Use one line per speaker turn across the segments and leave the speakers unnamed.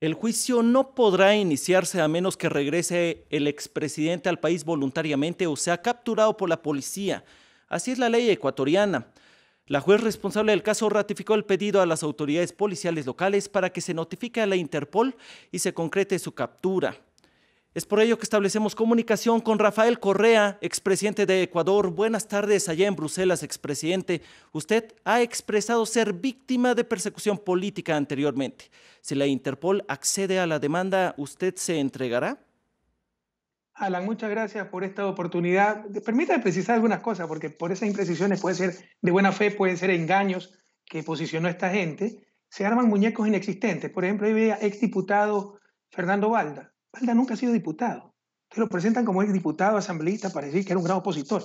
El juicio no podrá iniciarse a menos que regrese el expresidente al país voluntariamente o sea capturado por la policía. Así es la ley ecuatoriana. La juez responsable del caso ratificó el pedido a las autoridades policiales locales para que se notifique a la Interpol y se concrete su captura. Es por ello que establecemos comunicación con Rafael Correa, expresidente de Ecuador. Buenas tardes allá en Bruselas, expresidente. Usted ha expresado ser víctima de persecución política anteriormente. Si la Interpol accede a la demanda, ¿usted se entregará?
Alan, muchas gracias por esta oportunidad. Permítame precisar algunas cosas, porque por esas imprecisiones pueden ser de buena fe, pueden ser engaños que posicionó esta gente. Se arman muñecos inexistentes. Por ejemplo, había veía exdiputado Fernando Valda nunca ha sido diputado. que lo presentan como el diputado, asambleísta, para decir que era un gran opositor.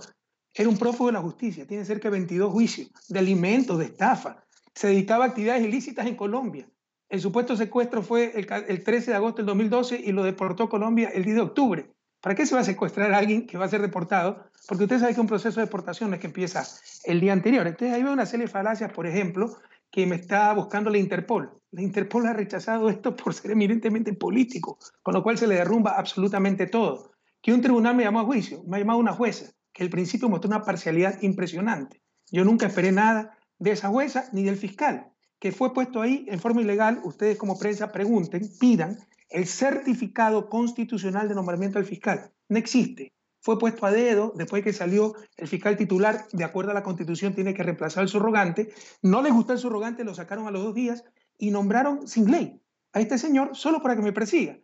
Era un prófugo de la justicia, tiene cerca de 22 juicios de alimentos, de estafa. Se dedicaba a actividades ilícitas en Colombia. El supuesto secuestro fue el, 13 de agosto del 2012 y lo deportó Colombia el 10 de octubre. ¿Para qué se va a secuestrar a alguien que va a ser deportado? Porque usted sabe que un proceso de deportación es que empieza el día anterior. Entonces ahí va una serie de falacias, por ejemplo, que me está buscando la Interpol. La Interpol ha rechazado esto por ser eminentemente político, con lo cual se le derrumba absolutamente todo. Que un tribunal me llamó a juicio, me ha llamado una jueza, que al principio mostró una parcialidad impresionante. Yo nunca esperé nada de esa jueza ni del fiscal, que fue puesto ahí en forma ilegal. Ustedes como prensa pregunten, pidan el certificado constitucional de nombramiento del fiscal. No existe fue puesto a dedo después que salió el fiscal titular, de acuerdo a la constitución, tiene que reemplazar al subrogante. No les gustó el subrogante, lo sacaron a los dos días y nombraron sin ley a este señor solo para que me persiga.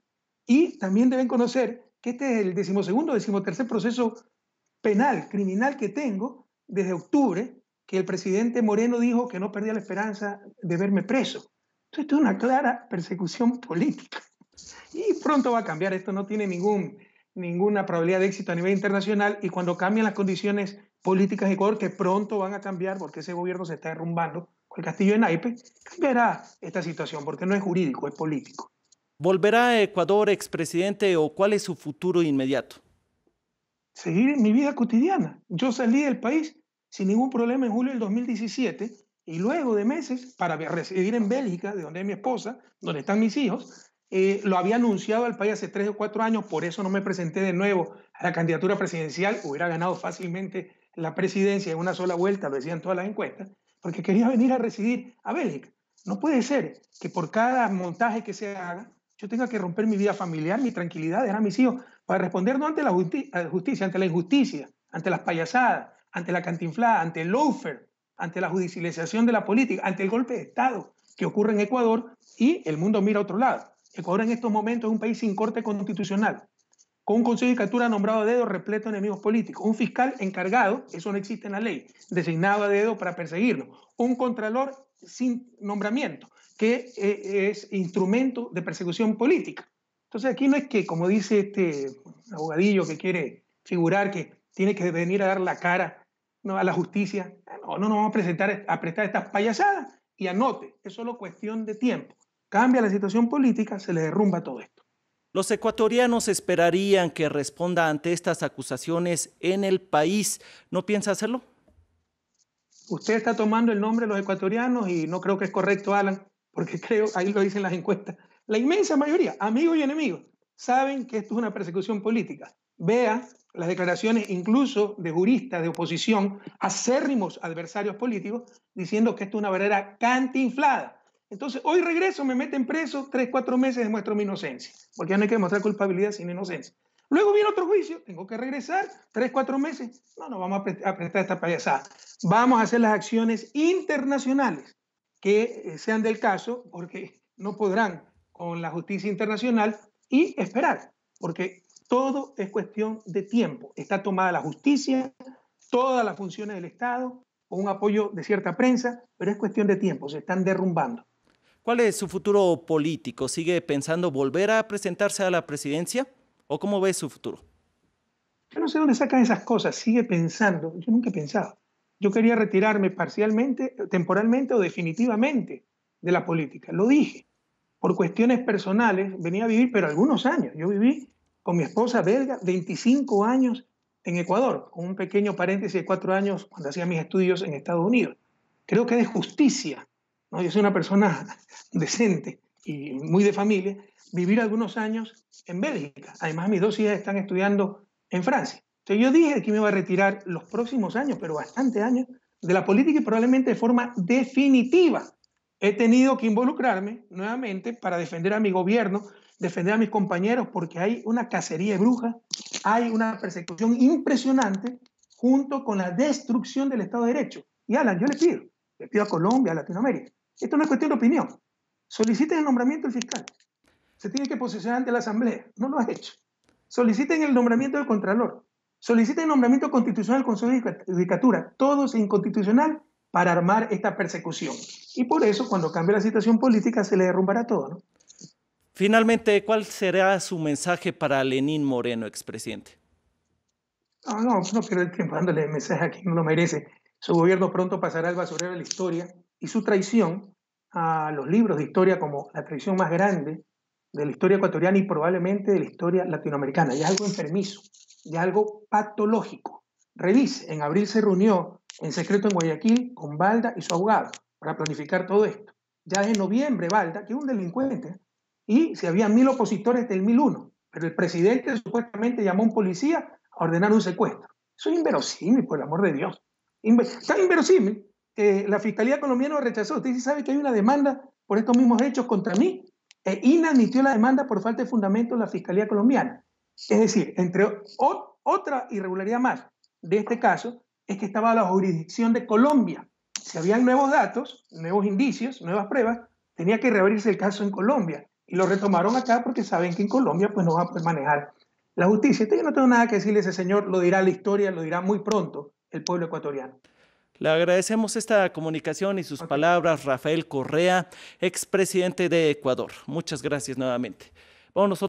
Y también deben conocer que este es el decimosegundo, decimotercer proceso penal, criminal que tengo desde octubre, que el presidente Moreno dijo que no perdía la esperanza de verme preso. esto es una clara persecución política. Y pronto va a cambiar, esto no tiene ningún ninguna probabilidad de éxito a nivel internacional y cuando cambian las condiciones políticas de Ecuador, que pronto van a cambiar porque ese gobierno se está derrumbando el castillo de Naipe, cambiará esta situación porque no es jurídico, es político.
¿Volverá a Ecuador, expresidente, o cuál es su futuro inmediato?
Seguir mi vida cotidiana. Yo salí del país sin ningún problema en julio del 2017 y luego de meses para residir en Bélgica, de donde es mi esposa, donde están mis hijos, eh, lo había anunciado al país hace tres o cuatro años, por eso no me presenté de nuevo a la candidatura presidencial, hubiera ganado fácilmente la presidencia en una sola vuelta, lo decían todas las encuestas, porque quería venir a residir a Bélgica. No puede ser que por cada montaje que se haga, yo tenga que romper mi vida familiar, mi tranquilidad, dejar a mis hijos, para responder no ante la justicia, ante la injusticia, ante las payasadas, ante la cantinflada, ante el lawfare, ante la judicialización de la política, ante el golpe de Estado que ocurre en Ecuador y el mundo mira a otro lado. Ecuador en estos momentos es un país sin corte constitucional, con un Consejo de dictadura nombrado a dedo repleto de enemigos políticos, un fiscal encargado, eso no existe en la ley, designado a dedo para perseguirlo, un contralor sin nombramiento, que eh, es instrumento de persecución política. Entonces aquí no es que, como dice este abogadillo que quiere figurar que tiene que venir a dar la cara a la justicia, no, no nos vamos a, presentar, a prestar estas payasadas y anote, es solo cuestión de tiempo cambia la situación política, se le derrumba todo esto.
Los ecuatorianos esperarían que responda ante estas acusaciones en el país. ¿No piensa hacerlo? Usted está tomando el nombre de los ecuatorianos y no creo que es correcto, Alan, porque creo, ahí lo dicen las encuestas,
la inmensa mayoría, amigos y enemigos, saben que esto es una persecución política. Vea las declaraciones incluso de juristas de oposición, acérrimos adversarios políticos, diciendo que esto es una barrera cantinflada entonces, hoy regreso, me meten preso, tres, cuatro meses demuestro mi inocencia, porque ya no hay que demostrar culpabilidad sin inocencia. Luego viene otro juicio, tengo que regresar, tres, cuatro meses. No, no vamos a, prestar esta payasada. Vamos a hacer las acciones internacionales que eh, sean del caso, porque no podrán con la justicia internacional y esperar, porque todo es cuestión de tiempo. Está tomada la justicia, todas las funciones del Estado, con un apoyo de cierta prensa, pero es cuestión de tiempo, se están derrumbando.
¿Cuál es su futuro político? ¿Sigue pensando volver a presentarse a la presidencia? ¿O cómo ve su futuro?
Yo no sé dónde sacan esas cosas, sigue pensando. Yo nunca he pensado. Yo quería retirarme parcialmente, temporalmente o definitivamente de la política. Lo dije. Por cuestiones personales venía a vivir, pero algunos años. Yo viví con mi esposa belga 25 años en Ecuador, con un pequeño paréntesis de cuatro años cuando hacía mis estudios en Estados Unidos. Creo que es de justicia yo soy una persona decente y muy de familia, vivir algunos años en Bélgica. Además, mis dos hijas están estudiando en Francia. Entonces yo dije que me iba a retirar los próximos años, pero bastante años, de la política y probablemente de forma definitiva. He tenido que involucrarme nuevamente para defender a mi gobierno, defender a mis compañeros, porque hay una cacería de brujas, hay una persecución impresionante junto con la destrucción del Estado de Derecho. Y Alan, yo le pido, le pido a Colombia, a Latinoamérica, esto no es cuestión de opinión. Soliciten el nombramiento del fiscal. Se tiene que posicionar ante la Asamblea. No lo has hecho. Soliciten el nombramiento del Contralor. Soliciten el nombramiento constitucional del Consejo de Judicatura. Todo es inconstitucional para armar esta persecución. Y por eso, cuando cambie la situación política, se le derrumbará todo.
Finalmente, ¿cuál será su mensaje para Lenín Moreno, expresidente?
No, no, no pierdo el tiempo mensaje a quien no lo merece. Su gobierno pronto pasará al basurero de la historia y su traición a los libros de historia como la traición más grande de la historia ecuatoriana y probablemente de la historia latinoamericana. y es algo enfermizo, ya es algo patológico. Revise, en abril se reunió en secreto en Guayaquil con Balda y su abogado para planificar todo esto. Ya en noviembre, Balda, que es un delincuente, y si había mil opositores del 1001, pero el presidente supuestamente llamó a un policía a ordenar un secuestro. Eso es inverosímil, por el amor de Dios. tan inverosímil la Fiscalía colombiana rechazó. Usted sí sabe que hay una demanda por estos mismos hechos contra mí. E inadmitió la demanda por falta de fundamento de la Fiscalía colombiana. Es decir, entre otra irregularidad más de este caso es que estaba la jurisdicción de Colombia. Si habían nuevos datos, nuevos indicios, nuevas pruebas, tenía que reabrirse el caso en Colombia. Y lo retomaron acá porque saben que en Colombia pues, no va a poder manejar la justicia. Entonces yo no tengo nada que decirle a ese señor, lo dirá la historia, lo dirá muy pronto el pueblo ecuatoriano.
Le agradecemos esta comunicación y sus palabras, Rafael Correa, expresidente de Ecuador. Muchas gracias nuevamente.